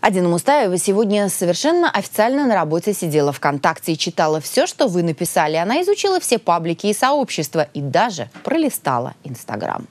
Адина Мустаева сегодня совершенно официально на работе сидела ВКонтакте и читала все, что вы написали. Она изучила все паблики и сообщества и даже пролистала Инстаграм.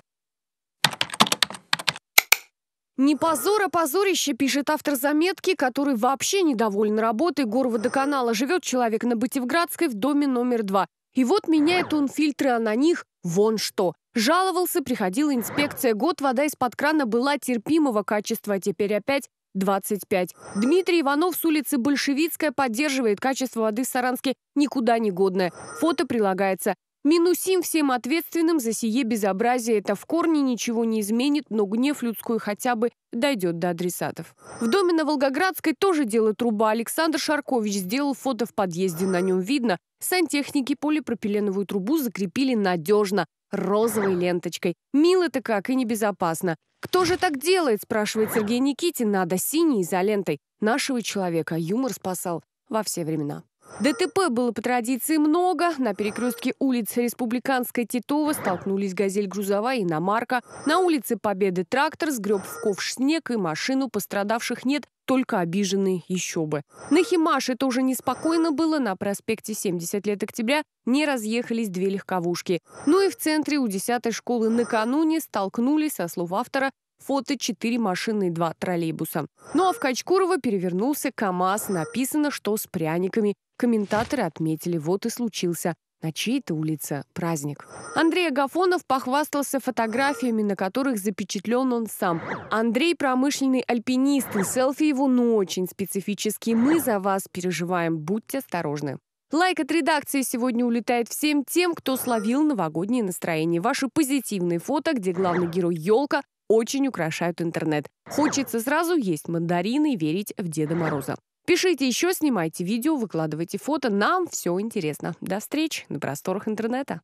Не позор, а позорище, пишет автор заметки, который вообще недоволен работой горводоканала. Живет человек на Бытевградской в доме номер два. И вот меняет он фильтры, а на них вон что. Жаловался, приходила инспекция. Год вода из-под крана была терпимого качества, а теперь опять 25. Дмитрий Иванов с улицы Большевицкая поддерживает качество воды в Саранске никуда не годное. Фото прилагается. Минусим всем ответственным за сие безобразие. Это в корне ничего не изменит, но гнев людской хотя бы дойдет до адресатов. В доме на Волгоградской тоже дело труба. Александр Шаркович сделал фото в подъезде. На нем видно, сантехники полипропиленовую трубу закрепили надежно розовой ленточкой. Мило-то как и небезопасно. «Кто же так делает?» – спрашивает Сергей Никитин. «Надо синий за лентой». Нашего человека юмор спасал во все времена. ДТП было по традиции много. На перекрестке улиц Республиканской Титова столкнулись «Газель» грузовая и иномарка. На улице Победы трактор сгреб в ковш снег и машину. Пострадавших нет, только обиженный еще бы. На Химаше тоже неспокойно было. На проспекте 70 лет октября не разъехались две легковушки. Ну и в центре у 10-й школы накануне столкнулись, со слов автора, фото 4 машины и 2 троллейбуса. Ну а в Качкурово перевернулся КАМАЗ, написано, что с пряниками. Комментаторы отметили, вот и случился на чьей-то улице праздник. Андрей Агафонов похвастался фотографиями, на которых запечатлен он сам. Андрей – промышленный альпинист, и селфи его ну очень специфические. Мы за вас переживаем, будьте осторожны. Лайк от редакции сегодня улетает всем тем, кто словил новогоднее настроение. Ваши позитивные фото, где главный герой елка, очень украшают интернет. Хочется сразу есть мандарины и верить в Деда Мороза. Пишите еще, снимайте видео, выкладывайте фото. Нам все интересно. До встреч на просторах интернета.